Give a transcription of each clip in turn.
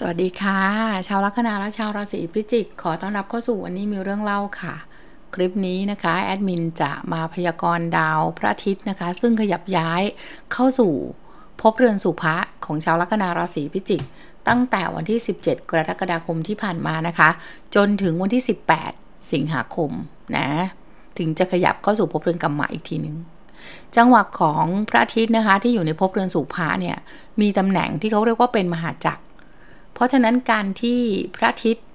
สวัสดีค่ะชาวลัคนาและชาวราศีพิจิก ขอต้อนรับเข้าสู่วันนี้มีเรื่องเล่าค่ะ คลิปนี้นะคะแอดมินจะมาพยากรณ์ดาวพระอาทิตย์นะคะ ซึ่งขยับย้ายเข้าสู่พบเรือนสุภะของชาวลัคนาราศีพิจิก ตั้งแต่วันที่ 17 กรกฎาคมที่ผ่านมานะคะ จนถึงวันที่ 18 สิงหาคมนะถึงจะขยับเข้าสู่พบเรือนกรรมะอีกทีหนึง่งจังหวะของพระอาทิตย์นะคะที่อยู่ในภพเรือนสุภะเนี่ยมีตำแหน่งที่เขาเรียกว่าเป็นมหาจักรเพราะฉะนั้นการที่พระอาทิตย์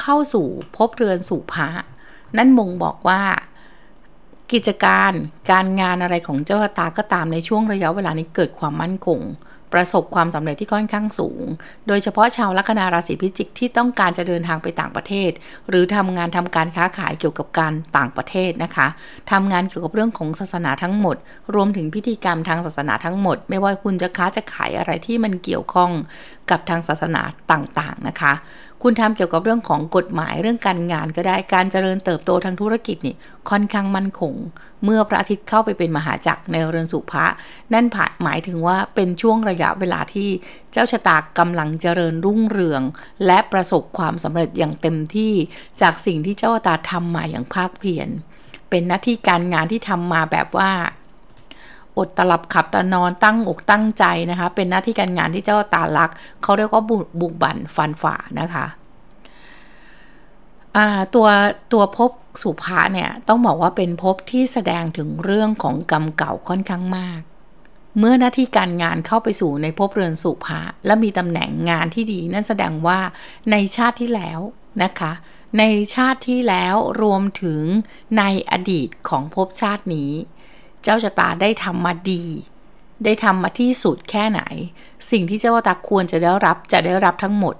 เข้าสู่พบเรือนสู่พระนั่นมงบอกว่ากิจการการงานอะไรของเจ้าตาก็ตามในช่วงระยะเวลานี้เกิดความมั่นคงประสบความสำเร็จที่ค่อนข้างสูง โดยเฉพาะชาวลัคนาราศีพิจิกที่ต้องการจะเดินทางไปต่างประเทศ หรือทำงานทำการค้าขายเกี่ยวกับการต่างประเทศนะคะ ทำงานเกี่ยวกับเรื่องของศาสนาทั้งหมด รวมถึงพิธีกรรมทางศาสนาทั้งหมด ไม่ว่าคุณจะค้าจะขายอะไรที่มันเกี่ยวข้องกับทางศาสนาต่างๆนะคะคุณทำเกี่ยวกับเรื่องของกฎหมายเรื่องการงานก็ได้การเจริญเติบโตทางธุรกิจนี่ค่อนข้างมั่นคงเมื่อพระอาทิตย์เข้าไปเป็นมหาจักรในเรือนสุภะนั่นผาหมายถึงว่าเป็นช่วงระยะเวลาที่เจ้าชะตากกำลังเจริญรุ่งเรือง และประสบความสำเร็จอย่างเต็มที่ จากสิ่งที่เจ้าตาทำมาอย่างภาคเพียรเป็นหน้าที่การงานที่ทำมาแบบว่าอดตลับขับตะนอนตั้งอกตั้งใจนะคะเป็นหน้าที่การงานที่เจ้าตาลักเขาเรียกว่าบุกบั่นฟันฝ่านะคะตัวตัวภพสุภาเนี่ยต้องบอกว่าเป็นภพที่แสดงถึงเรื่องของกรรมเก่าค่อนข้างมาก เมื่อหน้าที่การงานเข้าไปสู่ในภพเรือนสุภาและมีตำแหน่งงานที่ดีนั่นแสดงว่าในชาติที่แล้วนะคะ ในชาติที่แล้วรวมถึงในอดีตของภพชาตินี้เจ้าชะตาได้ทำมาดี ได้ทำมาที่สุดแค่ไหน สิ่งที่เจ้าตาควรจะได้รับจะได้รับทั้งหมด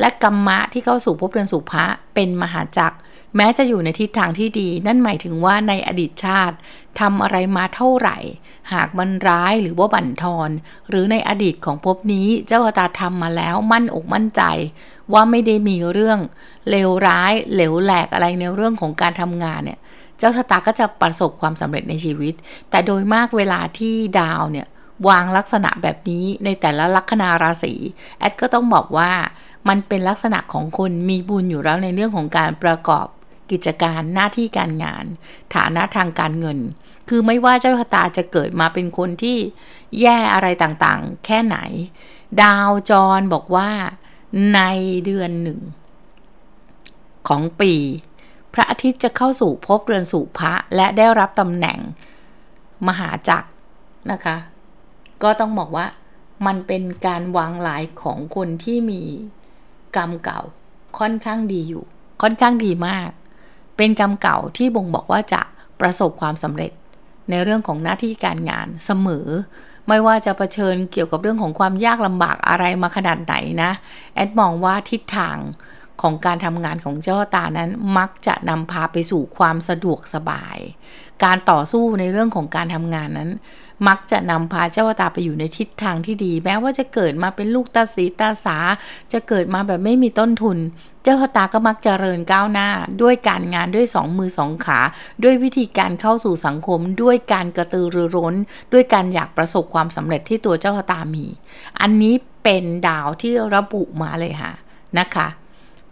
และกรรมะที่เข้าสู่ภพเรือนสุภะเป็นมหาจักร แม้จะอยู่ในทิศทางที่ดีนั่นหมายถึงว่าในอดีตชาติทำอะไรมาเท่าไหร่หากมันร้ายหรือว่าบั่นทอนหรือในอดีตของภพนี้เจ้าตาทำมาแล้วมั่นอกมั่นใจ ว่าไม่ได้มีเรื่องเลวร้ายเหลวแหลกอะไรในเรื่องของการทำงานเนี่ยเจ้าชะตาก็จะประสบความสำเร็จในชีวิต แต่โดยมากเวลาที่ดาวเนี่ยวางลักษณะแบบนี้ในแต่ละลัคนาราศีแอดก็ต้องบอกว่ามันเป็นลักษณะของคนมีบุญอยู่แล้วในเรื่องของการประกอบกิจการหน้าที่การงาน ฐานะทางการเงิน คือไม่ว่าเจ้าชะตาจะเกิดมาเป็นคนที่แย่อะไรต่าง ๆ แค่ไหน ดาวจร บอกว่า ในเดือนหนึ่งของปีพระอาทิตย์จะเข้าสู่ภพเรือนสู่พระและได้รับตำแหน่ง มหาจักรนะคะ ก็ต้องบอกว่ามันเป็นการวางหลายของคนที่มีกรรมเก่าค่อนข้างดีอยู่ค่อนข้างดีมาก เป็นกรรมเก่าที่บ่งบอกว่าจะประสบความสำเร็จ ในเรื่องของหน้าที่การงานเสมอ ไม่ว่าจะะเผชิญเกี่ยวกับเรื่องของความยากลำบากอะไรมาขนาด ไหนนะแอดมองว่าทิศทางของการทำงานของเจ้าตานั้นมักจะนำพาไปสู่ความสะดวกสบาย การต่อสู้ในเรื่องของการทำงานนั้น มักจะนำพาเจ้าตาไปอยู่ในทิศทางที่ดี แม้ว่าจะเกิดมาเป็นลูกตาสีตาสา จะเกิดมาแบบไม่มีต้นทุน เจ้าตาก็มักจเจริญก้าวหน้าด้วยการงานด้วยสองมือสองขา ด้วยวิธีการเข้าสู่สังคมด้วยการกระตือรือร้น ด้วยการอยากประสบความสำเร็จที่ตัวเจ้าตามี อันนี้เป็นดาวที่ระบุมาเลยค่ะ นะคะ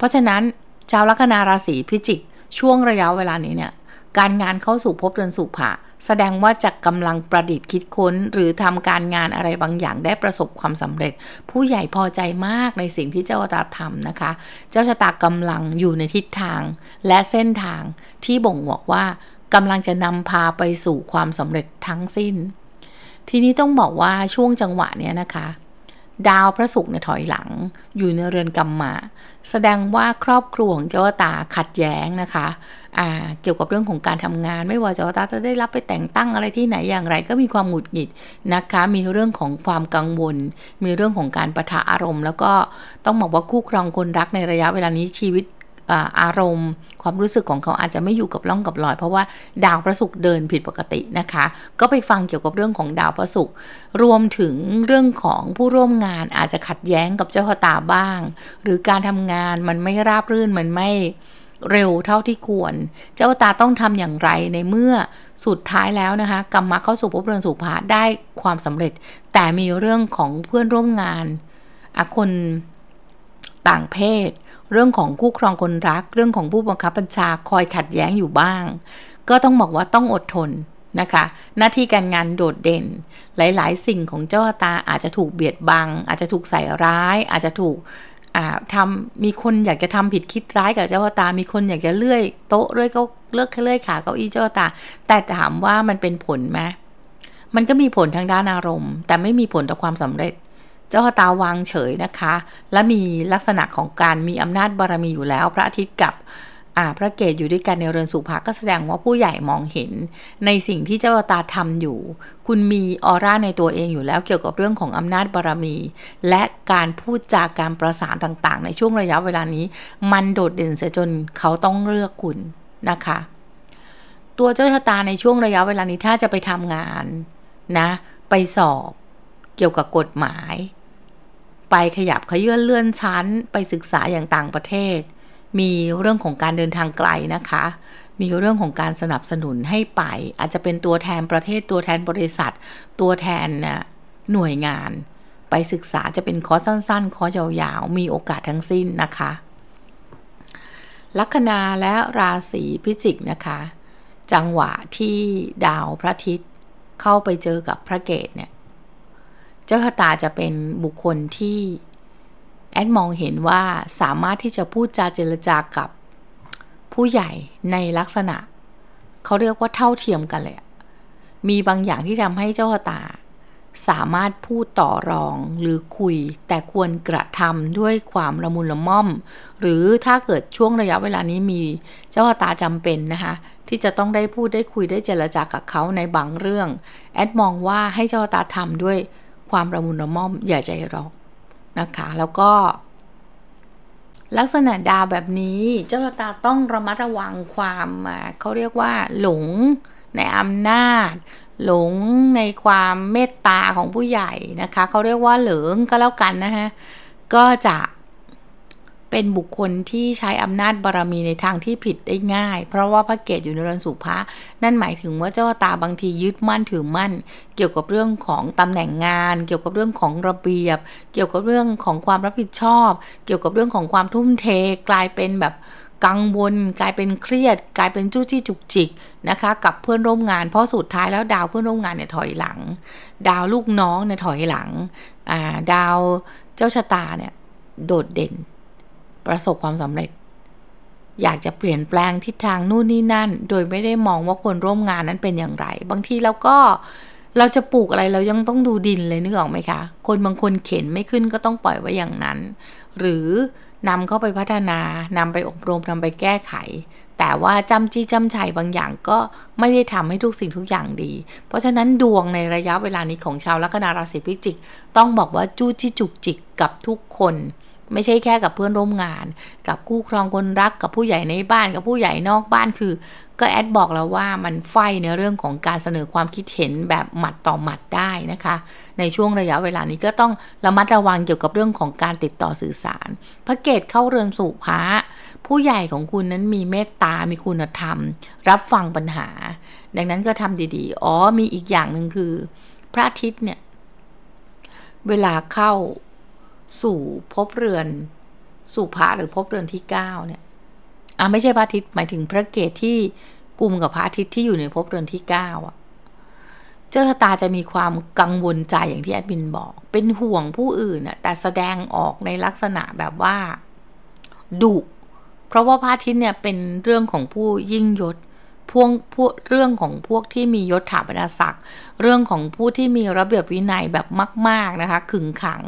เพราะฉะนั้นชาวลัคนาราศีพิจิกช่วงระยะเวลานี้เนี่ย การงานเข้าสู่พบเรือนสุภผาแสดงว่าจะกกำลังประดิษฐ์คิดค้นหรือทำการงานอะไรบางอย่างได้ประสบความสำเร็จ ผู้ใหญ่พอใจมากในสิ่งที่เจ้าตาทำนะคะ เจ้าชะตากำลังอยู่ในทิศทาง และเส้นทางที่บ่งบอกว่ากำลังจะนำพาไปสู่ความสำเร็จทั้งสิ้น ทีนี้ต้องบอกว่าช่วงจังหวะเนี้ยนะคะดาวพระศุกร์เนี่ยถอยหลังอยู่ในเรือนกรรมมา แสดงว่าครอบครัวของเจ้าตาขัดแย้งนะคะอ่าเกี่ยวกับเรื่องของการทำงาน ไม่ว่าเจ้าตาจะได้รับไปแต่งตั้งอะไรที่ไหนอย่างไรก็มีความหงุดหงิดนะคะ มีเรื่องของความกังวล มีเรื่องของการประทะอารมณ์แล้วก็ต้องบอกว่าคู่ครองคนรักในระยะเวลานี้ชีวิตอารมณ์ความรู้สึกของเขาอาจจะไม่อยู่กับร่องกับรอยเพราะว่าดาวพระศุกร์เดินผิดปกตินะคะ ก็ไปฟังเกี่ยวกับเรื่องของดาวพระศุกร์รวมถึงเรื่องของผู้ร่วมงานอาจจะขัดแย้งกับเจ้าพตาบ้าง หรือการทำงานมันไม่ราบรื่นมันไม่เร็วเท่าที่ควรเจ้าตาต้องทำอย่างไรในเมื่อสุดท้ายแล้วนะคะกรรมะเข้าสู่ภพเรือนสุภาได้ความสำเร็จ แต่มีเรื่องของเพื่อนร่วมงานคนต่างเพศเรื่องของคู่ครองคนรัก เรื่องของผู้บังคับบัญชาคอยขัดแย้งอยู่บ้าง ก็ต้องบอกว่าต้องอดทนนะคะ หน้าที่การงานโดดเด่น หลายๆ สิ่งของเจ้าตา อาจจะถูกเบียดบัง อาจจะถูกใส่ร้าย อาจจะถูกทำมีคนอยากจะทำผิดคิดร้ายกับเจ้าตามีคนอยากจะเลื่อยโต๊ะเลื่อยก็เลือกเลื่อยขาเก้าอี้เจ้าตา แต่ถามว่ามันเป็นผลไหมมันก็มีผลทางด้านอารมณ์ แต่ไม่มีผลต่อความสำเร็จเจ้าตาวางเฉยนะคะ และมีลักษณะของการมีอำนาจบารมีอยู่แล้ว พระอาทิตย์กับพระเกศอยู่ด้วยกันในเรือนสุภาก็แสดงว่าผู้ใหญ่มองเห็น ในสิ่งที่เจ้าตาทำอยู่ คุณมีออร่าในตัวเองอยู่แล้ว เกี่ยวกับเรื่องของอำนาจบารรมี และการพูดจากการประสานต่างๆ ในช่วงระยะเวลานี้ มันโดดเด่นเสียจนเขาต้องเลือกคุณนะคะ ตัวเจ้าชะตาในช่วงระยะเวลานี้ถ้าจะไปทำงานนะไปสอบเกี่ยวกับกฎหมายไปขยับขยื่นเลื่อนชั้นไปศึกษาอย่างต่างประเทศ มีเรื่องของการเดินทางไกลนะคะ มีเรื่องของการสนับสนุนให้ไป อาจจะเป็นตัวแทนประเทศตัวแทนบริษัทตัวแทนหน่วยงาน ไปศึกษาจะเป็นคอร์สสั้นๆคอร์สยาวๆมีโอกาสทั้งสิ้นนะคะ ลัคนาและราศีพิจิกนะคะ จังหวะที่ดาวพระอาทิตย์เข้าไปเจอกับพระเกตเนี่ยเจ้าชะตาจะเป็นบุคคลที่แอดมองเห็นว่าสามารถที่จะพูดจาเจรจากับผู้ใหญ่ในลักษณะเขาเรียกว่าเท่าเทียมกันเลย มีบางอย่างที่ทำให้เจ้าชะตา สามารถพูดต่อรองหรือคุยแต่ควรกระทำด้วยความละมุนละม่อม หรือถ้าเกิดช่วงระยะเวลานี้มีเจ้าตาจำเป็นนะคะที่จะต้องได้พูดได้คุยได้เจรจากับเขาในบางเรื่องแอดมองว่าให้เจ้าตาทำด้วยความระมุนระม่อมอย่าใจร้อนนะคะ แล้วก็ ลักษณะดาวแบบนี้เจ้าชะตาต้องระมัดระวังความเขาเรียกว่าหลง ในอำนาจ หลงในความเมตตาของผู้ใหญ่นะคะเขาเรียกว่าเหลิงก็แล้วกันนะฮะ ก็จะเป็นบุคคลที่ใช้อำนาจบารรมีในทางที่ผิดได้ง่าย เพราะว่าพระเกตอยู่ในรันสุภะนั่นหมายถึงว่าเจ้าตาบางทียึดมั่นถือมั่น เกี่ยวกับเรื่องของตำแหน่งงาน เกี่ยวกับเรื่องของระเบียบ เกี่ยวกับเรื่องของความรับผิดชอบ เกี่ยวกับเรื่องของความทุ่มเทกลายเป็นแบบกังวลกลายเป็นเครียด กลายเป็นจู้จี้จุกจิกนะคะกับเพื่อนร่วมงาน เพราะสุดท้ายแล้วดาวเพื่อนร่วมงานเนี่ยถอยหลัง ดาวลูกน้องเนี่ยถอยหลังดาวเจ้าชะตาเนี่ยโดดเด่นประสบความสำเร็จ อยากจะเปลี่ยนแปลงทิศทางนู่นนี่นั่น โดยไม่ได้มองว่าคนร่วมงานนั้นเป็นอย่างไร บางทีเราก็เราจะปลูกอะไรเรายังต้องดูดินเลยนึกออกไหมคะ คนบางคนเข็นไม่ขึ้นก็ต้องปล่อยไว้อย่างนั้น หรือนำเข้าไปพัฒนานำไปอบรมนำไปแก้ไข แต่ว่าจำจี้จำชัยบางอย่างก็ไม่ได้ทำให้ทุกสิ่งทุกอย่างดี เพราะฉะนั้นดวงในระยะเวลานี้ของชาวลัคนาราศีพิจิก ต้องบอกว่าจู้จี้จุกจิกกับทุกคนไม่ใช่แค่กับเพื่อนร่วมงาน กับคู่ครองคนรักกับผู้ใหญ่ในบ้านกับผู้ใหญ่นอกบ้านคือ ก็แอดบอกแล้วว่ามันไฟในเรื่องของการเสนอความคิดเห็นแบบหมัดต่อหมัดได้นะคะ ในช่วงระยะเวลานี้ก็ต้องระมัดระวังเกี่ยวกับเรื่องของการติดต่อสื่อสารพระเกตเข้าเรือนสู่พระผู้ใหญ่ของคุณนั้นมีเมตตา มีคุณธรรม รับฟังปัญหา ดังนั้นก็ทำดีๆ อ๋อมีอีกอย่างหนึ่งคือ พระอาทิตย์เนี่ยเวลาเข้าสู่พบเรือนสู่พระหรือพบเรือนที่เก้าเนี่ยอ่ะไม่ใช่พระอาทิตย์หมายถึงพระเกตที่กลุ่มกับพระอาทิตย์ที่อยู่ในพบเรือนที่เก้าอ่ะเจ้าชะตาจะมีความกังวลใจอย่างที่แอดมินบอกเป็นห่วงผู้อื่นน่ะแต่แสดงออกในลักษณะแบบว่าดุเพราะว่าพระอาทิตย์เนี่ยเป็นเรื่องของผู้ยิ่งยศพวกพวกเรื่องของพวกที่มียศถาบรรดาศักดิ์เรื่องของผู้ที่มีระเบียบวินัยแบบมาก ๆนะคะขึงขัง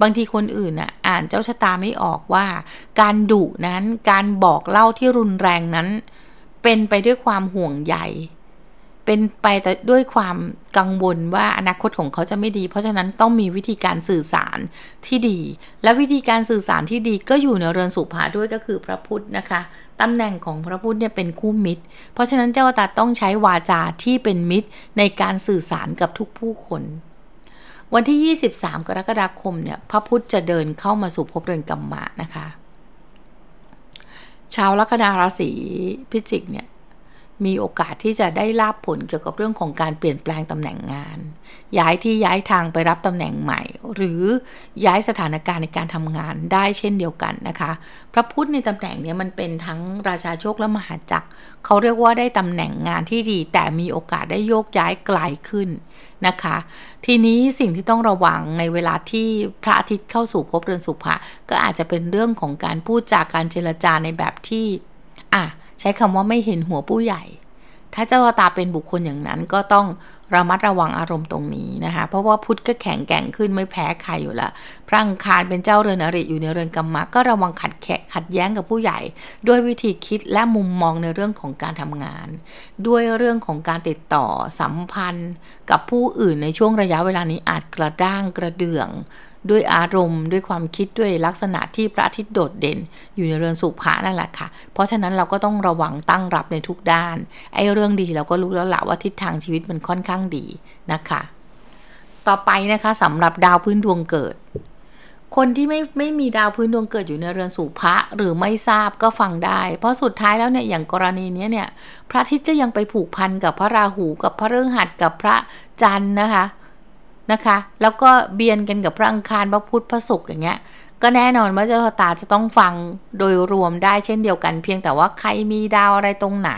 บางทีคนอื่นน่ะอ่านเจ้าชะตาไม่ออกว่า การดุนั้นการบอกเล่าที่รุนแรงนั้น เป็นไปด้วยความห่วงใยเป็นไปแต่ด้วยความกังวลว่าอนาคตของเขาจะไม่ดี เพราะฉะนั้นต้องมีวิธีการสื่อสารที่ดี และวิธีการสื่อสารที่ดีก็อยู่ในเรือนสุภาด้วยก็คือพระพุทธนะคะตำแหน่งของพระพุทธเนี่ยเป็นคู่มิตร เพราะฉะนั้นเจ้าตาต้องใช้วาจาที่เป็นมิตรในการสื่อสารกับทุกผู้คน วันที่ 23 กรกฎาคมเนี่ย พระพุทธจะเดินเข้ามาสู่ภพเรือนกรรมะนะคะ ชาวลัคนาราศีพิจิกเนี่ยมีโอกาสที่จะได้รับผลเกี่ยวกับเรื่องของการเปลี่ยนแปลงตำแหน่งงาน ย้ายที่ย้ายทางไปรับตำแหน่งใหม่ หรือย้ายสถานการณ์ในการทำงานได้เช่นเดียวกันนะคะ พระพุทธในตำแหน่งนี้มันเป็นทั้งราชาโชคและมหาจักร เขาเรียกว่าได้ตำแหน่งงานที่ดี แต่มีโอกาสได้โยกย้ายไกลขึ้นนะคะ ทีนี้สิ่งที่ต้องระวังในเวลาที่พระอาทิตย์เข้าสู่ภพเรือนสุภะก็อาจจะเป็นเรื่องของการพูดจากการเจรจาในแบบที่อ่ะใช้คำว่าไม่เห็นหัวผู้ใหญ่ ถ้าเจ้าตาเป็นบุคคลอย่างนั้นก็ต้องระมัดระวังอารมณ์ตรงนี้นะคะ เพราะว่าพุทธก็แข็งแกร่งขึ้นไม่แพ้ใครอยู่ละ พระอังคารเป็นเจ้าเรือนอริอยู่ในเรือนกรรมะก็ระวังขัดแขกขัดแย้งกับผู้ใหญ่ด้วยวิธีคิดและมุมมองในเรื่องของการทำงาน ด้วยเรื่องของการติดต่อสัมพันธ์กับผู้อื่นในช่วงระยะเวลานี้อาจกระด้างกระเดื่องด้วยอารมณ์ด้วยความคิดด้วยลักษณะที่พระอาทิตย์โดดเด่น อยู่ในเรือนสุภานั่นแหละค่ะเพราะฉะนั้นเราก็ต้องระวังตั้งรับในทุกด้านไอ้เรื่องดีเราก็รู้แล้วละว่าทิศทางชีวิตมันค่อนข้างดีนะคะ ต่อไปนะคะสำหรับดาวพื้นดวงเกิด คนที่ไม่ไม่มีดาวพื้นดวงเกิดอยู่ในเรือนสุภะหรือไม่ทราบก็ฟังได้ เพราะสุดท้ายแล้วเนี่ยอย่างกรณีนี้เนี่ยพระอาทิตย์ก็ยังไปผูกพันกับพระราหูกับพระเรื่องหัดกับพระจันทร์นะคะเนะคะ แล้วก็เบียนกันกับพระอังคารพระพุทธพระศุกร์อย่างเงี้ย ก็แน่นอนว่าเจ้าะตาจะต้องฟังโดยรวมได้เช่นเดียวกัน เพียงแต่ว่าใครมีดาวอะไรตรงไหน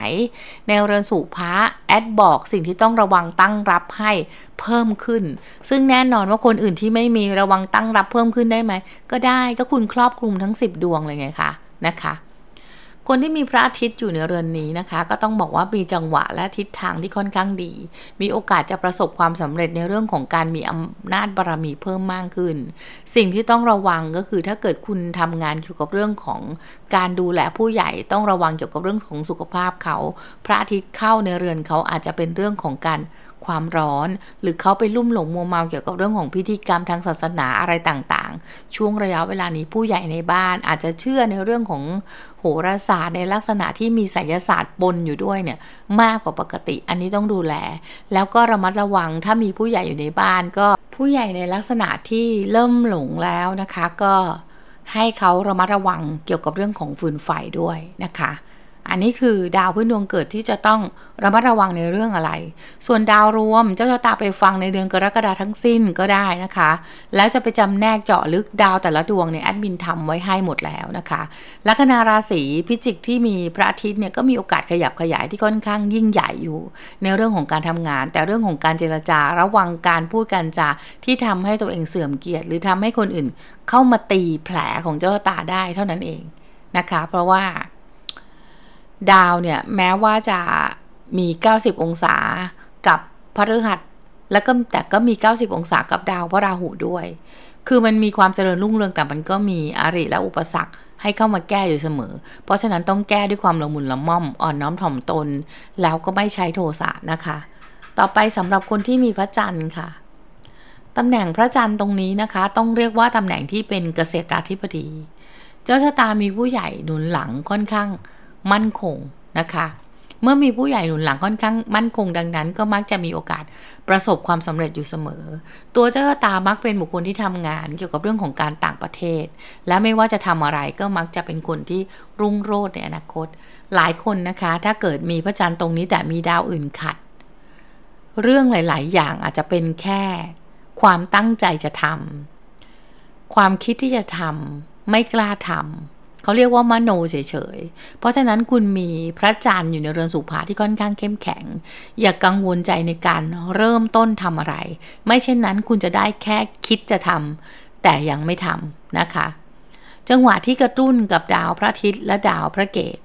ในเรือนสู่พระแอดบอกสิ่งที่ต้องระวังตั้งรับให้เพิ่มขึ้น ซึ่งแน่นอนว่าคนอื่นที่ไม่มีระวังตั้งรับเพิ่มขึ้นได้ไหมก็ได้ก็คุณครอบคลุมทั้ง 10 ดวงเลยไงคะนะคะคนที่มีพระอาทิตย์อยู่ในเรือนนี้นะคะก็ต้องบอกว่ามีจังหวะและทิศทางที่ค่อนข้างดี มีโอกาสจะประสบความสำเร็จในเรื่องของการมีอำนาจบารรมีเพิ่มมากขึ้น สิ่งที่ต้องระวังก็คือถ้าเกิดคุณทำงานเกี่ยวกับเรื่องของการดูแลผู้ใหญ่ต้องระวังเกี่ยวกับเรื่องของสุขภาพเขา พระอาทิตย์เข้าในเรือนเขาอาจจะเป็นเรื่องของการความร้อนหรือเขาไปลุ่มหลงมัวเมา เกี่ยวกับเรื่องของพิธีกรรมทางศาสนาอะไรต่างๆ ช่วงระยะเวลานี้ผู้ใหญ่ในบ้านอาจจะเชื่อในเรื่องของโหราศาสตร์ ในลักษณะที่มีไสยศาสตร์ปนอยู่ด้วยเนี่ย มากกว่าปกติ อันนี้ต้องดูแล แล้วก็ระมัดระวังถ้ามีผู้ใหญ่อยู่ในบ้าน ก็ผู้ใหญ่ในลักษณะที่เริ่มหลงแล้วนะคะ ก็ให้เขาระมัดระวังเกี่ยวกับเรื่องของฟืนไฟด้วยนะคะอันนี้คือดาวพื้นดวงเกิดที่จะต้องระมัดระวังในเรื่องอะไร ส่วนดาวรวมเจ้าชะตา ไปฟังในเดือนกรกฎาทั้งสิ้นก็ได้นะคะ แล้วจะไปจำแนกเจาะลึกดาวแต่ละดวงเนี่ยแอดมินทำไว้ให้หมดแล้วนะคะ ลัคนาราศีพิจิกที่มีพระอาทิตย์เนี่ย ก็มีโอกาสขยับขยายที่ค่อนข้างยิ่งใหญ่อยู่ในเรื่องของการทำงาน แต่เรื่องของการเจรจาระวังการพูดการจาที่ทำให้ตัวเองเสื่อมเกียรติ หรือทำให้คนอื่นเข้ามาตีแผลของเจ้าตาได้เท่านั้นเองนะคะ เพราะว่าดาวเนี่ยแม้ว่าจะมี 90 องศา กับพฤหัสแล้วก็แต่ก็มี 90 องศากับดาวพระราหูด้วย คือมันมีความเจริญรุ่งเรืองแต่มันก็มีอริ และอุปสรรคให้เข้ามาแก้อยู่เสมอ เพราะฉะนั้นต้องแก้ด้วยความละมุนละม่อมอ่อนน้อมถ่อมตน แล้วก็ไม่ใช้โทสะนะคะ ต่อไปสำหรับคนที่มีพระจันทร์ค่ะ ตำแหน่งพระจันทร์ตรงนี้นะคะ ต้องเรียกว่าตำแหน่งที่เป็นเกษตราธิบดี เจ้าชะตามีผู้ใหญ่หนุนหลังค่อนข้างมั่นคงนะคะเมื่อมีผู้ใหญ่หนุนหลังค่อนข้างมั่นคงดังนั้นก็มักจะมีโอกาสประสบความสำเร็จอยู่เสมอ ตัวเจ้าตามักเป็นบุคคลที่ทำงานเกี่ยวกับเรื่องของการต่างประเทศและไม่ว่าจะทำอะไรก็มักจะเป็นคนที่รุ่งโรจน์ในอนาคต หลายคนนะคะถ้าเกิดมีพระจันทร์ตรงนี้แต่มีดาวอื่นขัด เรื่องหลาย ๆ อย่างอาจจะเป็นแค่ ความตั้งใจจะทำ ความคิดที่จะทำไม่กล้าทำเขาเรียกว่ามโนเฉยๆ เพราะฉะนั้นคุณมีพระจันทร์อยู่ในเรือนสุภาที่ค่อนข้างเข้มแข็ง อย่ากกังวลใจในการเริ่มต้นทำอะไร ไม่เช่นนั้นคุณจะได้แค่คิดจะทำแต่ยังไม่ทำนะคะ จังหวะที่กระตุ้นกับดาวพระอาทิตย์และดาวพระเกต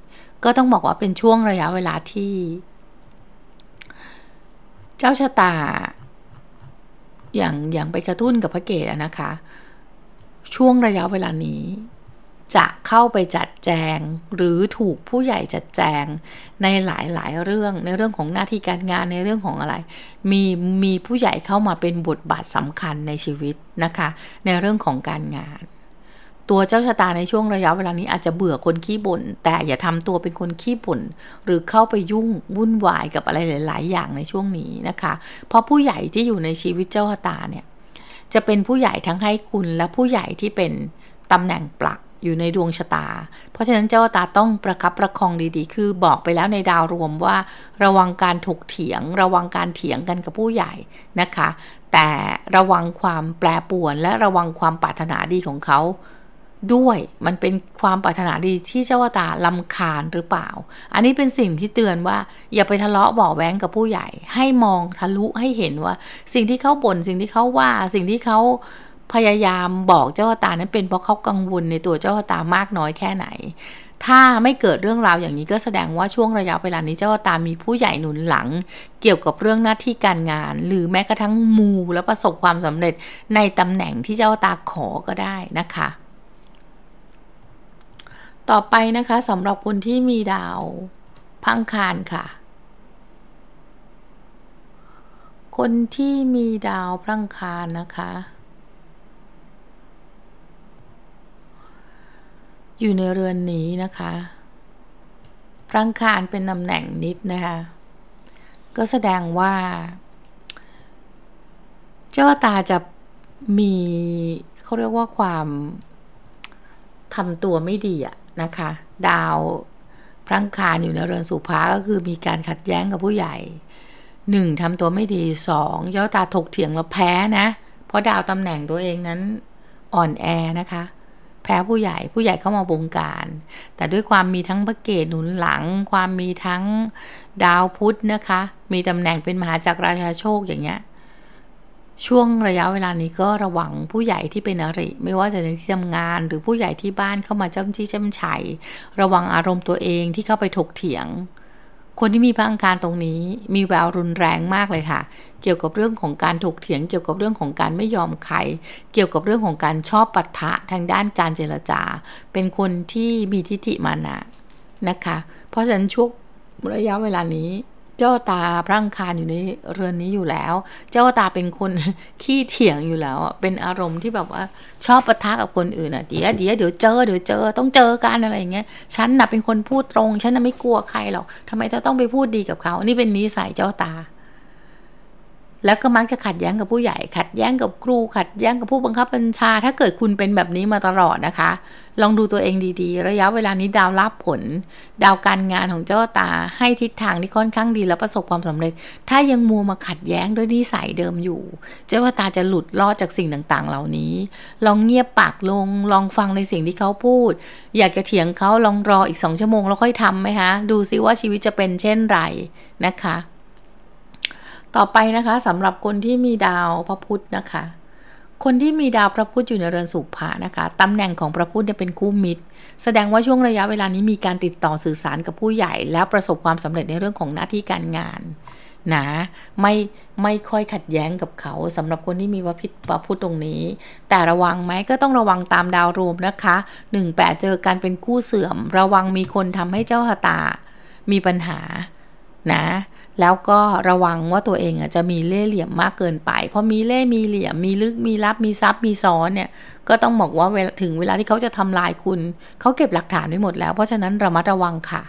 ก็ต้องบอกว่าเป็นช่วงระยะเวลาที่ เจ้าชะตา อย่างอย่างไปกระตุ้นกับพระเกตนะคะ ช่วงระยะเวลานี้จะเข้าไปจัดแจงหรือถูกผู้ใหญ่จัดแจงในหลายๆ เรื่อง ในเรื่องของหน้าที่การงานในเรื่องของอะไร มีมีผู้ใหญ่เข้ามาเป็นบทบาทสำคัญในชีวิตนะคะในเรื่องของการงาน ตัวเจ้าชะตาในช่วงระยะเวลานี้อาจจะเบื่อคนขี้บน่นแต่อย่าทำตัวเป็นคนขี้บน่นหรือเข้าไปยุ่งวุ่นวายกับอะไรหลาย ๆอย่างในช่วงนี้นะคะเพราะผู้ใหญ่ที่อยู่ในชีวิตเจ้าชะตาเนี่ยจะเป็นผู้ใหญ่ทั้งให้คุณ และผู้ใหญ่ที่เป็นตำแหน่งปลักอยู่ในดวงชะตา เพราะฉะนั้นเจ้าตาต้องประคับประคองดีๆ คือบอกไปแล้วในดาวรวมว่าระวังการถกเถียง ระวังการเถียงกันกับผู้ใหญ่นะคะ แต่ระวังความแปรปวนและระวังความปรารถนาดีของเขา ด้วย มันเป็นความปรารถนาดีที่เจ้าตาลำคาญหรือเปล่า อันนี้เป็นสิ่งที่เตือนว่า อย่าไปทะเลาะบ่อแว้งกับผู้ใหญ่ ให้มองทะลุให้เห็นว่า สิ่งที่เขาบน่นสิ่งที่เขาว่า สิ่งที่เขาพยายามบอกเจ้าตานั้นเป็นเพราะเขากังวลในตัวเจ้าตามากน้อยแค่ไหน ถ้าไม่เกิดเรื่องราวอย่างนี้ก็แสดงว่าช่วงระยะเวลานี้เจ้าตามีผู้ใหญ่หนุนหลัง เกี่ยวกับเรื่องหน้าที่การงาน หรือแม้กระทั่งมูและประสบความสำเร็จในตำแหน่งที่เจ้าตาขอก็ได้นะคะ ต่อไปนะคะสำหรับคนที่มีดาวพังคารค่ะ คนที่มีดาวพังคารนะคะอยู่ในเรือนนี้นะคะรังคารเป็นตำแหน่งนิดนะคะ ก็แสดงว่า เจ้าตาจะมีเขาเรียกว่าความทำตัวไม่ดีอะนะคะ ดาวพรังคารอยู่ในเรือนสุภาก็คือมีการขัดแย้งกับผู้ใหญ่หนึ่งทำตัวไม่ดีสองเจ้าตาถกเถียงแล้วแพ้นะ เพราะดาวตำแหน่งตัวเองนั้นอ่อนแอนะคะแพ้ผู้ใหญ่ผู้ใหญ่เข้ามาบงการ แต่ด้วยความมีทั้งพระเกศหนุนหลัง ความมีทั้งดาวพุธนะคะมีตำแหน่งเป็นมหาจักรราชาโชคอย่างเงี้ยช่วงระยะเวลานี้ก็ระวังผู้ใหญ่ที่เป็นอริไม่ว่าจะในที่ทำงาน หรือผู้ใหญ่ที่บ้านเข้ามาจ้ำจี้จ้ำชัยระวังอารมณ์ตัวเองที่เข้าไปถกเถียงคนที่มีพระอังคารตรงนี้มีแววรุนแรงมากเลยค่ะ เกี่ยวกับเรื่องของการถกเถียง เกี่ยวกับเรื่องของการไม่ยอมใคร เกี่ยวกับเรื่องของการชอบปะทะทางด้านการเจรจา เป็นคนที่มีทิฏฐิมานะนะคะ เพราะฉะนั้นช่วงระยะเวลานี้เจ้าตาพรั่งคารอยู่ในเรือนนี้อยู่แล้ว เจ้าตาเป็นคนขี้เถียงอยู่แล้วเป็นอารมณ์ที่แบบว่าชอบปะทะกับคนอื่นอ่ะเดี๋ยวเดี๋ยวเดี๋ยวเจอ เดี๋ยวเจอ ต้องเจอกันอะไรอย่างเงี้ยฉันน่ะเป็นคนพูดตรง ฉันน่ะไม่กลัวใครหรอกทำไมเธอต้องไปพูดดีกับเขา นี่เป็นนิสัยเจ้าตาแล้วก็มักจะขัดแย้งกับผู้ใหญ่ขัดแย้งกับครู ขัดแย้งกับผู้บังคับบัญชา ถ้าเกิดคุณเป็นแบบนี้มาตลอดนะคะ ลองดูตัวเองดีๆ ระยะเวลานี้ดาวรับผล ดาวการงานของเจ้าตาให้ทิศทางที่ค่อนข้างดีและประสบความสำเร็จ ถ้ายังมัวมาขัดแย้งด้วยนิสัยเดิมอยู่ เจ้าตาจะหลุดลอดจากสิ่งต่างๆ เหล่านี้ ลองเงียบปากลงลองฟังในสิ่งที่เขาพูด อยากจะเถียงเขาลองรออีกสองชั่วโมงแล้วค่อยทำไหมคะดูซิว่าชีวิตจะเป็นเช่นไรนะคะต่อไปนะคะสำหรับคนที่มีดาวพระพุธนะคะ คนที่มีดาวพระพุธอยู่ในเรือนสุภานะคะตำแหน่งของพระพุธจะเป็นคู่มิตรแสดงว่าช่วงระยะเวลานี้มีการติดต่อสื่อสารกับผู้ใหญ่ แล้วประสบความสำเร็จในเรื่องของหน้าที่การงาน นะ ไม่ไม่ค่อยขัดแย้งกับเขา สำหรับคนที่มีวพิษพระพุธตรงนี้ แต่ระวังไหมก็ต้องระวังตามดาวรวมนะคะ18เจอการเป็นคู่เสื่อมระวังมีคนทำให้เจ้าหตา มีปัญหานะแล้วก็ระวังว่าตัวเองอ่ะจะมีเล่เหลี่ยมมากเกินไป เพราะมีเล่มีเหลี่ยม มีลึก มีลับ มีซับ มีซ้อน เนี่ย ก็ต้องบอกว่าถึงเวลาที่เขาจะทำลายคุณ เขาเก็บหลักฐานไว้หมดแล้ว เพราะฉะนั้นระมัดระวังค่ะ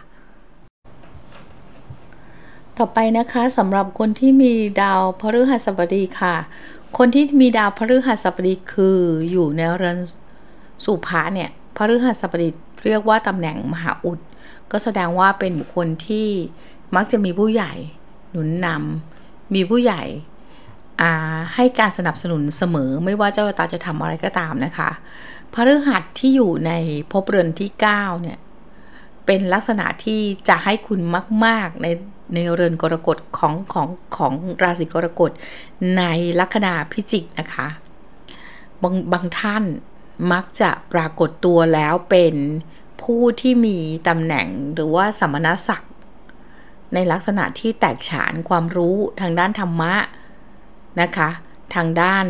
ต่อไปนะคะสำหรับคนที่มีดาวพฤหัสบดีค่ะ คนที่มีดาวพฤหัสบดีคืออยู่ในเรือนสุภาเนี่ย พฤหัสบดีเรียกว่าตำแหน่งมหาอุด ก็แสดงว่าเป็นบุคคลที่มักจะมีผู้ใหญ่หนุนนำมีผู้ใหญ่ให้การสนับสนุนเสมอ ไม่ว่าเจ้าตาจะทำอะไรก็ตามนะคะพฤหัสที่อยู่ในภพเรือนที่ 9 เนี่ย เป็นลักษณะที่จะให้คุณมาก ๆ ในในเรือนกรกฎของของของราศีกรกฎในลัคนาพิจิกนะคะบางบางท่านมักจะปรากฏตัวแล้วเป็นผู้ที่มีตำแหน่งหรือว่าสมณศักดิ์ในลักษณะที่แตกฉานความรู้ทางด้านธรรมะนะคะ ทางด้าน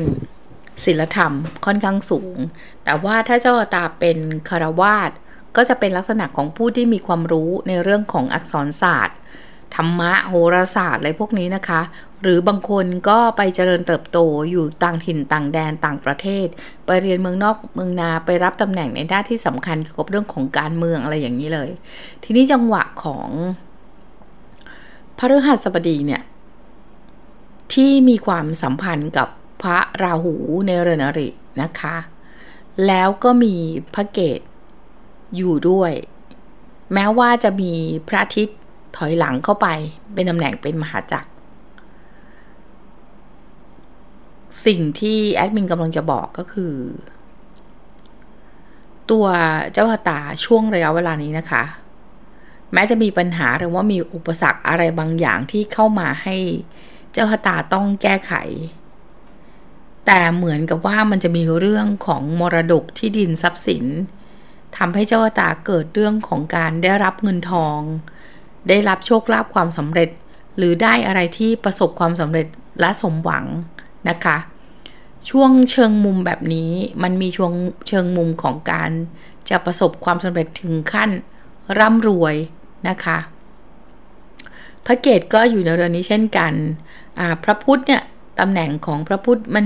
ศิลธรรมค่อนข้างสูง แต่ว่าถ้าเจ้าตาเป็นคารวาสก็จะเป็นลักษณะของผู้ที่มีความรู้ในเรื่องของอักษรศาสตร์ ธรรมะโหราศาสตร์ อะไรพวกนี้นะคะ หรือบางคนก็ไปเจริญเติบโตอยู่ต่างถิ่นต่างแดนต่างประเทศ ไปเรียนเมืองนอกเมืองนาไปรับตำแหน่งในด้านที่สำคัญเกี่ยวกับเรื่องของการเมืองอะไรอย่างนี้เลย ทีนี้จังหวะของพระฤหัสบดีเนี่ย ที่มีความสัมพันธ์กับพระราหูในเรือนอรินะคะ แล้วก็มีพระเกตอยู่ด้วย แม้ว่าจะมีพระอาทิตย์ถอยหลังเข้าไปเป็นตำแหน่งเป็นมหาจักรสิ่งที่แอดมินกำลังจะบอกก็คือ ตัวเจ้าตาช่วงระยะเวลานี้นะคะแม้จะมีปัญหาหรือว่ามีอุปสรรคอะไรบางอย่างที่เข้ามาให้เจ้าชตาต้องแก้ไข แต่เหมือนกับว่ามันจะมีเรื่องของมรดกที่ดินทรัพย์สินทำให้เจ้าชตาเกิดเรื่องของการได้รับเงินทอง ได้รับโชคลาภความสำเร็จ หรือได้อะไรที่ประสบความสำเร็จและสมหวังนะคะ ช่วงเชิงมุมแบบนี้มันมีช่วง เชิงมุมของการ จะประสบความสำเร็จถึงขั้น ร่ำรวยนะคะพระเกตก็อยู่ในเรือนนี้เช่นกันพระพุทธเนี่ยตำแหน่งของพระพุทธมัน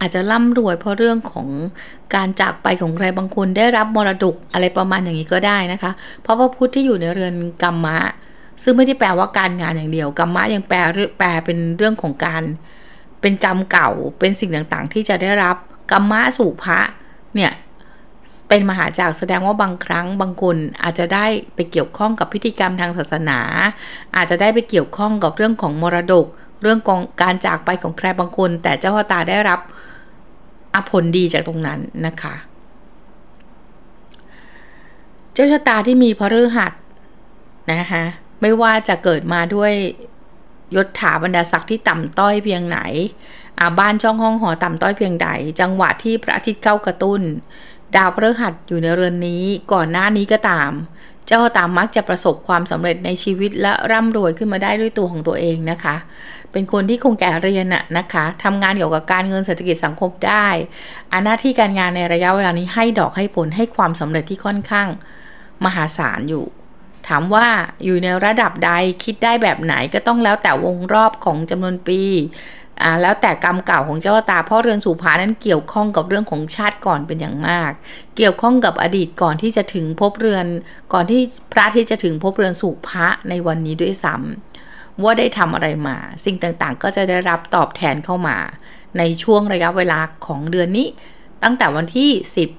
อาจจะร่ำรวย เพราะเรื่องของการจากไปของใครบางคนได้รับมรดกอะไรประมาณอย่างนี้ก็ได้นะคะ เพราะพระพุทธที่อยู่ในเรือนกรรมะ ซึ่งไม่ได้แปลว่าการงานอย่างเดียว กรรมะยังแปลแปลเป็นเรื่องของการเป็นกรรมเก่าเป็นสิ่งต่างๆ ที่จะได้รับกรรมะสุภะเนี่ยเป็นมหาจักแสดงว่าบางครั้งบางคนอาจจะได้ไปเกี่ยวข้องกับพิธีกรรมทางศาสนา อาจจะได้ไปเกี่ยวข้องกับเรื่องของมรดก เรื่องของการจากไปของใครบางคน แต่เจ้าตาได้รับอผลดีจากตรงนั้นนะคะ เจ้าชะตาที่มีพระฤหัสนะคะไม่ว่าจะเกิดมาด้วยยศถาบรรดาศักดิ์ที่ต่ำต้อยเพียงไหนบ้านช่องห้องหอต่ำต้อยเพียงใดจังหวะที่พระอาทิตย์เข้ากระตุ้นดาวพฤหัสอยู่ในเรือนนี้ก่อนหน้านี้ก็ตาม เจ้าตามมักจะประสบความสำเร็จในชีวิต และร่ำรวยขึ้นมาได้ด้วยตัวของตัวเองนะคะ เป็นคนที่คงแก่เรียนน่ะนะคะทำงานเกี่ยวกับการเงินเศรษฐกิจสังคมได้ อาหน้าที่การงานในระยะเวลานี้ให้ดอกให้ผลให้ความสำเร็จที่ค่อนข้างมหาศาลอยู่ ถามว่าอยู่ในระดับใดคิดได้แบบไหนก็ต้องแล้วแต่วงรอบของจำนวนปีอ่าแล้วแต่กรรมเก่าของเจ้าตาพ่อเรือนสุภานั้นเกี่ยวข้องกับเรื่องของชาติก่อนเป็นอย่างมาก เกี่ยวข้องกับอดีตก่อนที่จะถึงพบเรือนก่อนที่พระที่จะถึงพบเรือนสุภะในวันนี้ด้วยซ้ำว่าได้ทำอะไรมา สิ่งต่างๆก็จะได้รับตอบแทนเข้ามา ในช่วงระยะเวลาของเดือนนี้ ตั้งแต่วันที่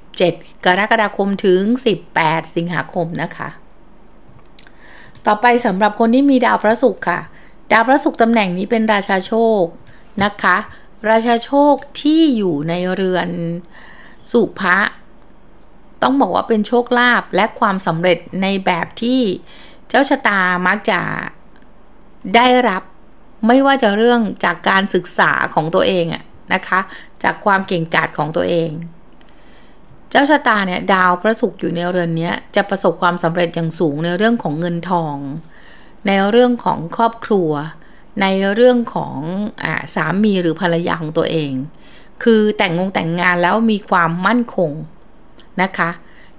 17 กรกฎาคมถึง 18 สิงหาคมนะคะ ต่อไปสำหรับคนที่มีดาวพระศุกร์ค่ะ ดาวพระศุกร์ตำแหน่งนี้เป็นราชาโชคนะคะราชาโชคที่อยู่ในเรือนสุภะต้องบอกว่าเป็นโชคลาภและความสำเร็จในแบบที่เจ้าชะตามักจะได้รับไม่ว่าจะเรื่องจากการศึกษาของตัวเองอะนะคะ จากความเก่งกาจของตัวเอง เจ้าชะตาเนี่ยดาวพระศุกร์อยู่ในเรือนนี้จะประสบความสำเร็จอย่างสูงในเรื่องของเงินทอง ในเรื่องของครอบครัวในเรื่องของอสามีหรือภรรยา ของตัวเอง คือแต่งงงแต่งงานแล้วมีความมั่นคงนะคะ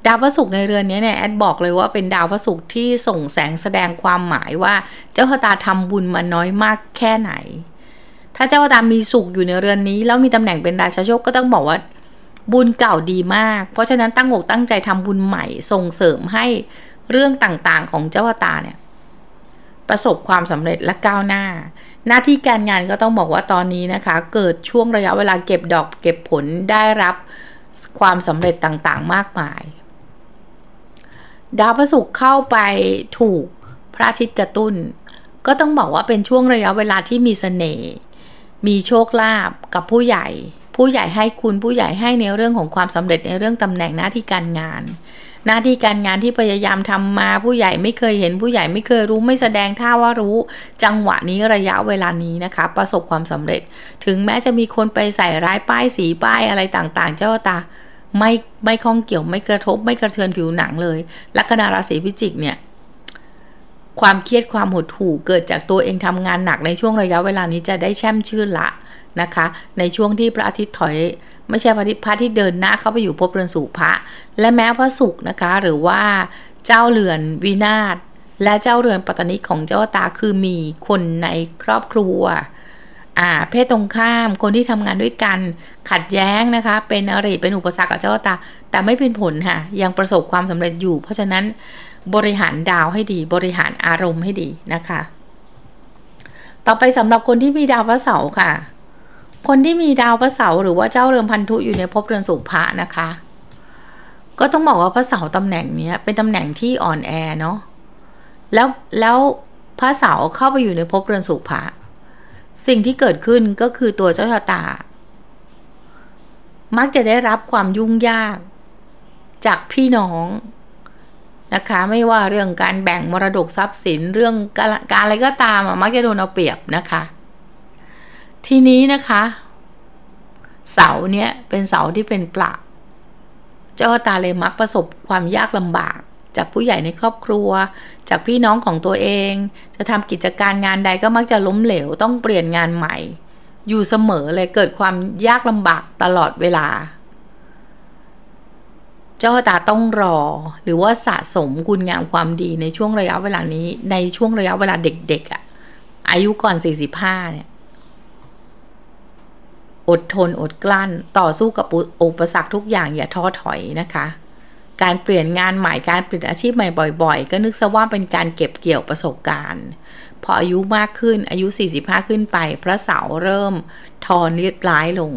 ดาวพระศุกร์ในเรือนนี้เนี่ย แอดบอกเลยว่าเป็นดาวพระศุกร์ที่ส่งแสงแสดงความหมายว่าเจ้าระตาทำบุญมาน้อยมากแค่ไหน ถ้าเจ้าระตามีสุขอยู่ในเรือนนี้ แล้วมีตำแหน่งเป็นราชาโชคก็ต้องบอกว่าบุญเก่าดีมากเพราะฉะนั้นตั้งอกตั้งใจทำบุญใหม่ส่งเสริมให้เรื่องต่างๆของเจ้าระตาเนี่ยประสบความสำเร็จและก้าวหน้า หน้าที่การงานก็ต้องบอกว่าตอนนี้นะคะ เกิดช่วงระยะเวลาเก็บดอก เก็บผลได้รับความสำเร็จต่างๆ มากมาย ดาวพระศุกร์เข้าไปถูกพระอาทิตย์กระตุ้นก็ต้องบอกว่าเป็นช่วงระยะเวลาที่มีสเสน่ห์มีโชคลาภกับผู้ใหญ่ ผู้ใหญ่ให้คุณผู้ใหญ่ให้ในเรื่องของความสำเร็จในเรื่องตำแหน่งหน้าที่การงานหน้าที่การงานที่พยายามทำมาผู้ใหญ่ไม่เคยเห็นผู้ใหญ่ไม่เคยรู้ไม่แสดงท่าว่ารู้ จังหวะนี้ระยะเวลานี้นะคะ ประสบความสำเร็จ ถึงแม้จะมีคนไปใส่ร้ายป้ายสีป้ายอะไรต่างๆ เจ้าตาไม่ไม่ข้องเกี่ยวไม่กระทบไม่กระเทือนผิวหนังเลยลัคนาราศีพิจิกเนี่ยความเครียดความหดหู่เกิดจากตัวเองทำงานหนักในช่วงระยะเวลานี้จะได้แช่มชื่นละนะคะ ในช่วงที่พระอาทิตย์ถอยไม่ใช่พระพระที่เดินหน้าเข้าไปอยู่พบเรือนสู่พระ และแม้พระสุขนะคะหรือว่าเจ้าเรือนวินาศและเจ้าเรือนปัตตนิของเจ้าตา คือมีคนในครอบครัวอ่าเพศตรงข้ามคนที่ทำงานด้วยกันขัดแย้งนะคะเป็นอริเป็นอุปสรรคกับเจ้าตาแต่ไม่เป็นผลค่ะยังประสบความสำเร็จอยู่ เพราะฉะนั้นบริหารดาวให้ดีบริหารอารมณ์ให้ดีนะคะ ต่อไปสำหรับคนที่มีดาวพระเสาร์ค่ะคนที่มีดาวพระเสาหรือว่าเจ้าเรือนพันธุอยู่ในภพเรือนสุภะนะคะ ก็ต้องบอกว่าพระเสาตำแหน่งนี้เป็นตำแหน่งที่อ่อนแอเนาะแล้ว แล้วพระเสาเข้าไปอยู่ในภพเรือนสุภะสิ่งที่เกิดขึ้นก็คือตัวเจ้าชะตา มักจะได้รับความยุ่งยากจากพี่น้องนะคะไม่ว่าเรื่องการแบ่งมรดกทรัพย์สินเรื่องการอะไรก็ตามมักจะโดนเอาเปรียบนะคะทีนี้นะคะ เสาเนี่ยเป็นเสาที่เป็นปละเจ้าตาเลยมักประสบความยากลำบาก จากผู้ใหญ่ในครอบครัวจากพี่น้องของตัวเอง จะทำกิจการงานใดก็มักจะล้มเหลว ต้องเปลี่ยนงานใหม่ อยู่เสมอเลย เกิดความยากลำบากตลอดเวลา เจ้าตาต้องรอหรือว่าสะสมคุณงามความดีในช่วงระยะเวลานี้ในช่วงระยะเวลาเด็กๆอะ่ะอายุก่อน 45เนี่ยอดทนอดกลั้น ต่อสู้กับ อุปสรรคทุกอย่าง อย่าท้อถอยนะคะ การเปลี่ยนงานใหม่การเปลี่ยนอาชีพใหม่ บ่อยๆ ก็นึกซะว่าเป็นการเก็บเกี่ยวประสบการณ์ พอ อายุมากขึ้นอายุ 45 ขึ้นไป พระเสาเริ่ม ทอนเลร้ายลง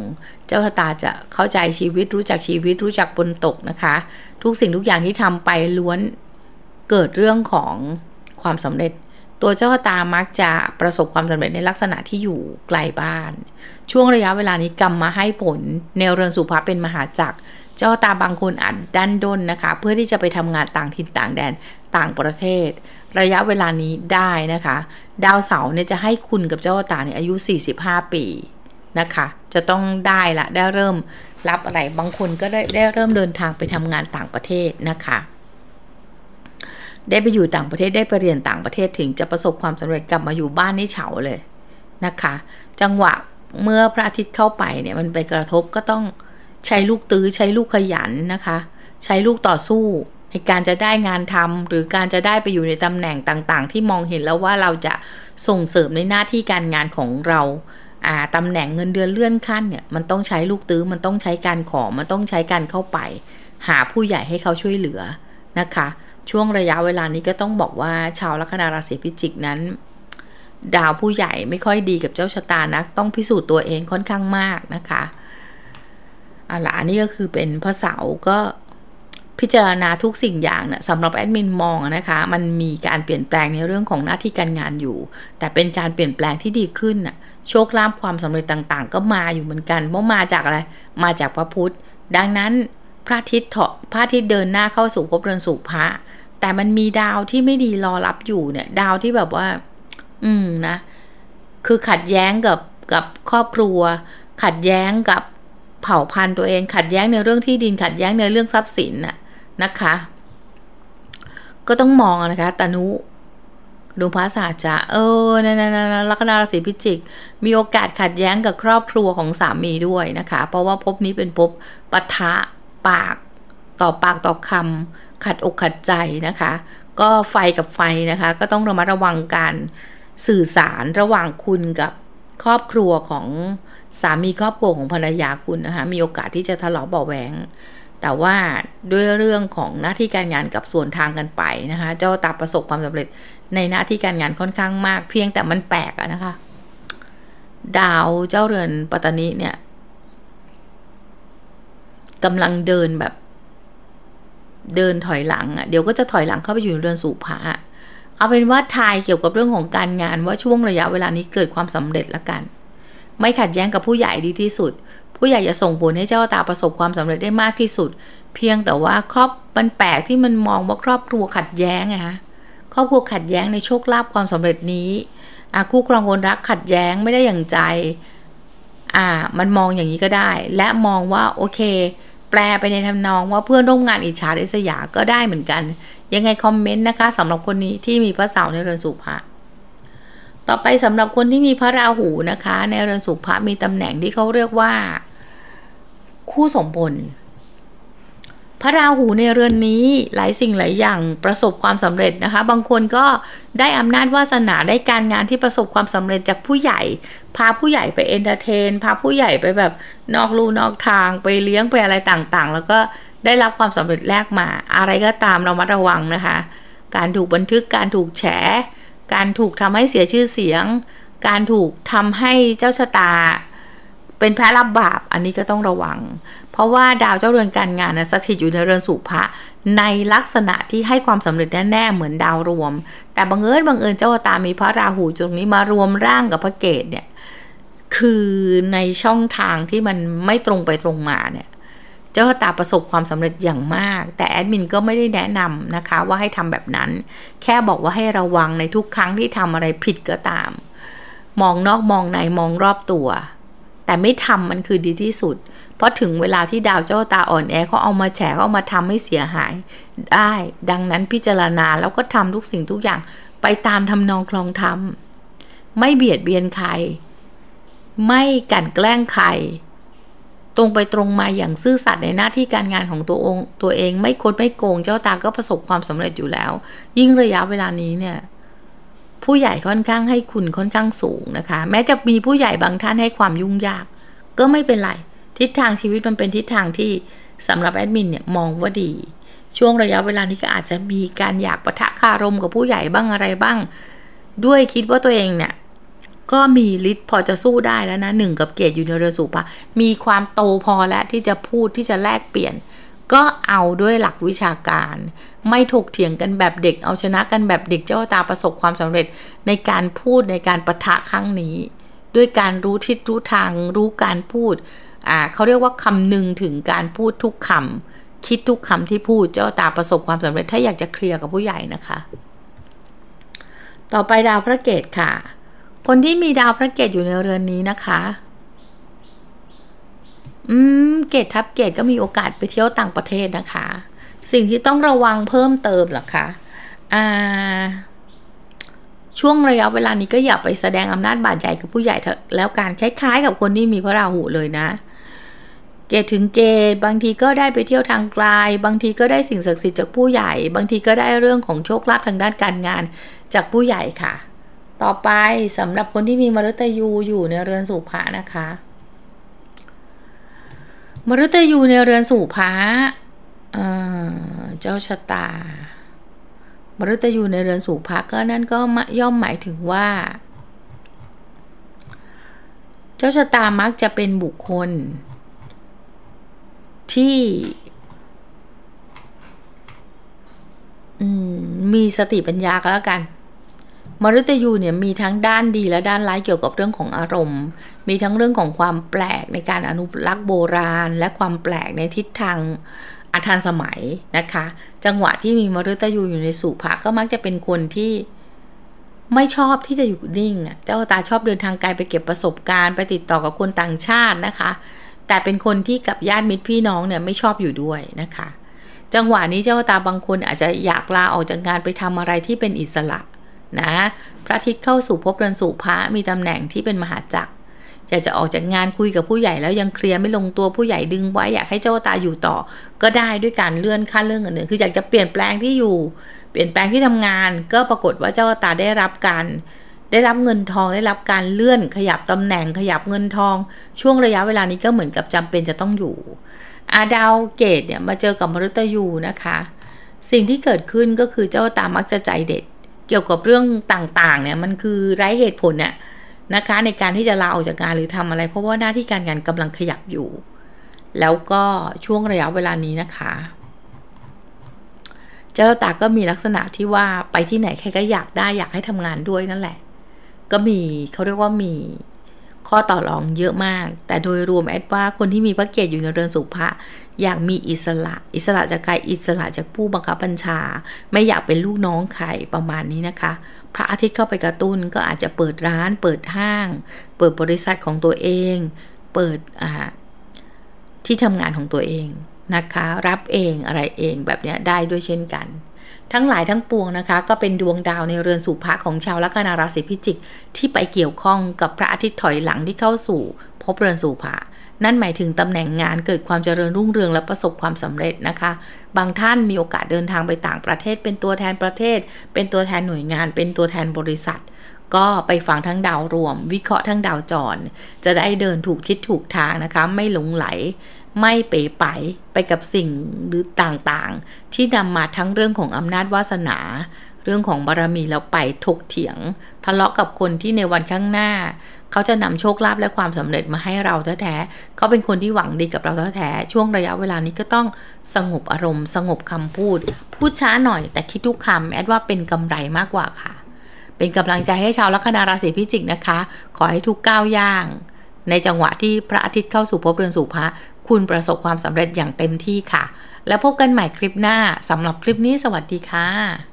เจ้าชะตาจะเข้าใจชีวิตรู้จักชีวิตรู้จักบนตกนะคะ ทุกสิ่งทุกอย่างที่ทำไปล้วนเกิดเรื่องของความสำเร็จตัวเจ้าตามักจะประสบความสำเร็จในลักษณะที่อยู่ไกลบ้าน ช่วงระยะเวลานี้กรรมมาให้ผล ในเรือนสุภาพเป็นมหาจักรเจ้าตาบางคนอาจดันด้นนะคะ เพื่อที่จะไปทำงานต่างถิ่นต่างแดนต่างประเทศ ระยะเวลานี้ได้นะคะ ดาวเสาร์เนี่ยจะให้คุณกับเจ้าตาเนี่ยอายุ 45 ปีนะคะ จะต้องได้ละได้เริ่มรับอะไรบางคนก็ได้ได้เริ่มเดินทางไปทำงานต่างประเทศนะคะได้ไปอยู่ต่างประเทศได้ไปเรียนต่างประเทศถึงจะประสบความสำเร็จกลับมาอยู่บ้านนี่เฉาเลยนะคะ จังหวะเมื่อพระอาทิตย์เข้าไปเนี่ยมันไปกระทบก็ต้องใช้ลูกตื้อใช้ลูกขยันนะคะ ใช้ลูกต่อสู้ ในการจะได้งานทำ หรือการจะได้ไปอยู่ในตำแหน่งต่างๆที่มองเห็นแล้วว่าเราจะส่งเสริมในหน้าที่การงานของเราอ่าตำแหน่งเงินเดือนเลื่อนขั้นเนี่ยมันต้องใช้ลูกตื้อมันต้องใช้การขอมันต้องใช้การเข้าไป หาผู้ใหญ่ให้เขาช่วยเหลือนะคะช่วงระยะเวลานี้ก็ต้องบอกว่าชาวลัคนาราศีพิจิกนั้น ดาวผู้ใหญ่ไม่ค่อยดีกับเจ้าชะตานะักต้องพิสูจน์ตัวเองค่อนข้างมากนะคะอ่ะละนี่ก็คือเป็นพระเสาก็พิจารณาทุกสิ่งอย่างนะสำหรับแอดมินมองนะคะ มันมีการเปลี่ยนแปลงในเรื่องของหน้าที่การงานอยู่ แต่เป็นการเปลี่ยนแปลงที่ดีขึ้นนะโชคลาภความสำเร็จต่างๆ ก็มาอยู่เหมือนกัน เพราะมาจากอะไร มาจากพระพุทธ ดังนั้นพระอาทิตย์เถาะพระอาทิตย์เดินหน้าเข้าสู่ภพเรือนสู่พระแต่มันมีดาวที่ไม่ดีรอรับอยู่เนี่ย ดาวที่แบบว่า อืมนะ คือขัดแย้งกับกับครอบครัว ขัดแย้งกับเผ่าพันธุ์ตัวเองขัดแย้งในเรื่องที่ดินขัดแย้งในเรื่องทรัพย์สินน่ะนะคะ ก็ต้องมองนะคะตนุ ดวงพระศาสจะ เออนน่นลัคนาราศีพิจิก มีโอกาสขัดแย้งกับครอบครัวของสามีด้วยนะคะ เพราะว่าภพนี้เป็นภพปะทะปากต่อปากต่อคำขัดอกขัดใจนะคะ ก็ไฟกับไฟนะคะก็ต้องระมัดระวังการสื่อสารระหว่างคุณกับครอบครัวของสามีครอบครัวของภรรยาคุณนะคะ มีโอกาสที่จะทะเลาะเบาแหวงแต่ว่าด้วยเรื่องของหน้าที่การงานกับส่วนทางกันไป นะคะเจ้าตาประสบความสำเร็จในหน้าที่การงานค่อนข้างมาก เพียงแต่มันแปลกอะนะคะดาวเจ้าเรือนปัตตานีเนี่ยกำลังเดินแบบ เดินถอยหลังอะ่ะเดี๋ยวก็จะถอยหลังเข้าไปอยู่ในเรือนสู่าเอาเป็นว่าทายเกี่ยวกับเรื่องของการงานว่าช่วงระยะเวลานี้เกิดความสำเร็จละกัน ไม่ขัดแย้งกับผู้ใหญ่ดีที่สุด ผู้ใหญ่จะส่งผลให้เจ้าตาประสบความสำเร็จได้มากที่สุด เพียงแต่ว่าครอบมันแปลกที่มันมองว่าครอบครัวขัดแย้งไงฮะครอบครัวขัดแย้งในโชคลาภความสำเร็จนี้อาคู่ครองคนรักขัดแย้งไม่ได้อย่างใจ อ่ามันมองอย่างนี้ก็ได้และมองว่าโอเคแปล ไป ในทำนองว่าเพื่อนร่วมงานอิจฉาริษยาก็ได้เหมือนกัน ยังไง คอมเมนต์นะคะ สำหรับคนนี้ที่มีพระเสาในเรือนสุภะต่อไปสำหรับคนที่มีพระราหูนะคะ ในเรือนสุภะมี ตำแหน่งที่เขาเรียกว่า คู่สมบุญพระราหูในเรือนนี้หลายสิ่งหลายอย่างประสบความสำเร็จนะคะบางคนก็ได้อำนาจวาสนาได้การงานที่ประสบความสำเร็จจากผู้ใหญ่ พาผู้ใหญ่ไปเอนเตอร์เทนพาผู้ใหญ่ไปแบบนอกลูนอกทางไปเลี้ยงไปอะไรต่างๆ แล้วก็ได้รับความสำเร็จแรกมา อะไรก็ตามเรามัดระวังนะคะการถูกบันทึกการถูกแฉ การถูกทำให้เสียชื่อเสียง การถูกทำให้เจ้าชะตา เป็นแพ้รับบาปอันนี้ก็ต้องระวังเพราะว่าดาวเจ้าเรือนการงานนะสถิตอยู่ในเรือนสุภะในลักษณะที่ให้ความสำเร็จแน่ๆเหมือนดาวรวม แต่บังเอิญบังเอิญเจ้าตามีพระราหูตรงนี้มารวมร่างกับพระเกตเนี่ยคือในช่องทางที่มันไม่ตรงไปตรงมาเนี่ย เจ้าตาประสบความสำเร็จอย่างมาก แต่แอดมินก็ไม่ได้แนะนำนะคะว่าให้ทำแบบนั้น แค่บอกว่าให้ระวังในทุกครั้งที่ทำอะไรผิดก็ตาม มองนอกมองในมองรอบตัว แต่ไม่ทำมันคือดีที่สุดเพราะถึงเวลาที่ดาวเจ้าตาอ่อนแอเขาเอามาแฉเขาเอามาทำให้เสียหายได้ ดังนั้นพิจารณาแล้วก็ทำทุกสิ่งทุกอย่างไปตามทำนองคลองธรรมไม่เบียดเบียนใคร ไม่กั่นแกล้งใคร ตรงไปตรงมาอย่างซื่อสัตย์ในหน้าที่การงานของตัวองค์ ตัวเองไม่คดไม่โกงเจ้าตาก็ประสบความสำเร็จอยู่แล้ว ยิ่งระยะเวลานี้เนี่ยผู้ใหญ่ค่อนข้างให้คุณค่อนข้างสูงนะคะแม้จะมีผู้ใหญ่บางท่านให้ความยุ่งยาก ก็ไม่เป็นไรทิศทางชีวิตมันเป็นทิศทางที่สำหรับแอดมินเนี่ย มองว่าดี ช่วงระยะเวลานี้ก็อาจจะมีการอยากประทะคารมกับผู้ใหญ่บ้างอะไรบ้าง ด้วยคิดว่าตัวเองเนี่ย ก็มีฤทธิ์พอจะสู้ได้แล้วนะหนึ่งกับเกียรติอยู่ในเรือสุบะมีความโตพอแล้วที่จะพูดที่จะแลกเปลี่ยน ก็เอาด้วยหลักวิชาการ ไม่ถกเถียงกันแบบเด็ก เอาชนะกันแบบเด็กเจ้าตาประสบความสำเร็จในการพูดในการประทะครั้งนี้ ด้วยการรู้ทิศรู้ทาง รู้การพูดอ่าเขาเรียกว่าคำนึงถึงการพูดทุกคำคิดทุกคำที่พูดเจ้าตาประสบความสำเร็จถ้าอยากจะเคลียร์กับผู้ใหญ่นะคะ ต่อไปดาวพระเกตค่ะ คนที่มีดาวพระเกตอยู่ในเรือนนี้นะคะอืมเกตทับเกตก็มีโอกาสไปเที่ยวต่างประเทศนะคะ สิ่งที่ต้องระวังเพิ่มเติมหรอคะอ่าช่วงระยะเวลานี้ก็อย่าไปแสดงอำนาจบาดใหญ่กับผู้ใหญ่แล้วการคล้ายๆกับคนที่มีพระราหูเลยนะเกตถึงเกตบางทีก็ได้ไปเที่ยวทางไกล บางทีก็ได้สิ่งศักดิ์สิทธิ์จากผู้ใหญ่ บางทีก็ได้เรื่องของโชคลาภทางด้านการงานจากผู้ใหญ่ค่ะ ต่อไปสำหรับคนที่มีมรตยูอยู่ในเรือนสุภานะคะมรตยูในเรือนสุภาเจ้าชะตามรตยูในเรือนสุภาก็นั่นก็ย่อมหมายถึงว่า เจ้าชะตามักจะเป็นบุคคลที่มีสติปัญญาก็แล้วกันมรุตยูเนี่ย มีทั้งด้านดีและด้านร้ายเกี่ยวกับเรื่องของอารมณ์ มีทั้งเรื่องของความแปลกในการอนุรักษ์โบราณ และความแปลกในทิศทางอาทานสมัยนะคะ จังหวะที่มีมรุตยูอยู่ในสุภะก็มักจะเป็นคนที่ไม่ชอบที่จะอยู่นิ่ง เจ้าตาชอบเดินทางไกลไปเก็บประสบการณ์ ไปติดต่อกับคนต่างชาตินะคะแต่เป็นคนที่กับญาติมิตรพี่น้องเนี่ยไม่ชอบอยู่ด้วยนะคะ จังหวะนี้เจ้าตาบางคนอาจจะอยากลาออกจากงานไปทำอะไรที่เป็นอิสระนะพระอาทิตย์เข้าสู่ภพเรือนสู่พระมีตำแหน่งที่เป็นมหาจักรอยากจะออกจากงานคุยกับผู้ใหญ่แล้วยังเคลียร์ไม่ลงตัวผู้ใหญ่ดึงไว้อยากให้เจ้าตาอยู่ต่อ ก็ได้ด้วยการเลื่อนขั้นเรื่องอื่นคืออยากจะเปลี่ยนแปลงที่อยู่ เปลี่ยนแปลงที่ทำงาน ก็ปรากฏว่าเจ้าตาได้รับการได้รับเงินทองได้รับการเลื่อนขยับ ตำแหน่งขยับเงินทอง ช่วงระยะเวลานี้ก็เหมือนกับจำเป็นจะต้องอยู่อาดาวเกตเนี่ยมาเจอกับมรุตยูนะคะ สิ่งที่เกิดขึ้นก็คือเจ้าตามักจะใจเด็ดเกี่ยวกับเรื่องต่าง ๆ เนี่ย มันคือไร้เหตุผลน่ะนะคะในการที่จะลาออกจากงานหรือทำอะไร เพราะว่าหน้าที่การงานกำลังขยับอยู่ แล้วก็ช่วงระยะเวลานี้นะคะ เจ้าตาก็มีลักษณะที่ว่าไปที่ไหนใครก็อยากได้อยากให้ทำงานด้วยนั่นแหละก็มีเขาเรียกว่ามีข้อต่อรองเยอะมาก แต่โดยรวมแอดว่าคนที่มีพระเกียรติอยู่ในเรือนสุภะอยากมีอิสระ อิสระจากใคร อิสระจากผู้บังคับบัญชา ไม่อยากเป็นลูกน้องใคร ประมาณนี้นะคะ พระอาทิตย์เข้าไปกระตุ้นก็อาจจะเปิดร้าน เปิดห้าง เปิดบริษัทของตัวเองเปิดที่ทำงานของตัวเองนะคะ รับเองอะไรเองแบบนี้ได้ด้วยเช่นกันทั้งหลายทั้งปวงนะคะก็เป็นดวงดาวในเรือนสุภะของชาวลัคนาราศีพิจิก ที่ไปเกี่ยวข้องกับพระอาทิตย์ถอยหลังที่เข้าสู่พบเรือนสุภะนั่นหมายถึงตำแหน่งงานเกิดความเจริญรุ่งเรืองและประสบความสำเร็จนะคะบางท่านมีโอกาสเดินทางไปต่างประเทศ เป็นตัวแทนประเทศ เป็นตัวแทนหน่วยงาน เป็นตัวแทนบริษัท ก็ไปฟังทั้งดาวรวม วิเคราะห์ทั้งดาวจร จะได้เดินถูกทิศถูกทางนะคะไม่หลงไหลไม่เป๋ไปไปกับสิ่งหรือต่างๆ ที่นำมาทั้งเรื่องของอำนาจวาสนา เรื่องของบารรมีแล้วไปถกเถียง ทะเลาะกับคนที่ในวันข้างหน้า เขาจะนำโชคลาภและความสำเร็จมาให้เราแท้ๆเขาเป็นคนที่หวังดีกับเราแท้ๆช่วงระยะเวลานี้ก็ต้องสงบอารมณ์ สงบคำพูด พูดช้าหน่อย แต่คิดทุกคำแอดว่าเป็นกำไรมากกว่าค่ะ เป็นกำลังใจให้ชาวลัคนาราศีพิจิกนะคะ ขอให้ทุกก้าวย่างในจังหวะที่พระอาทิตย์เข้าสู่ภพเรือนสู่พระคุณประสบความสำเร็จอย่างเต็มที่ค่ะ แล้วพบกันใหม่คลิปหน้าสำหรับคลิปนี้สวัสดีค่ะ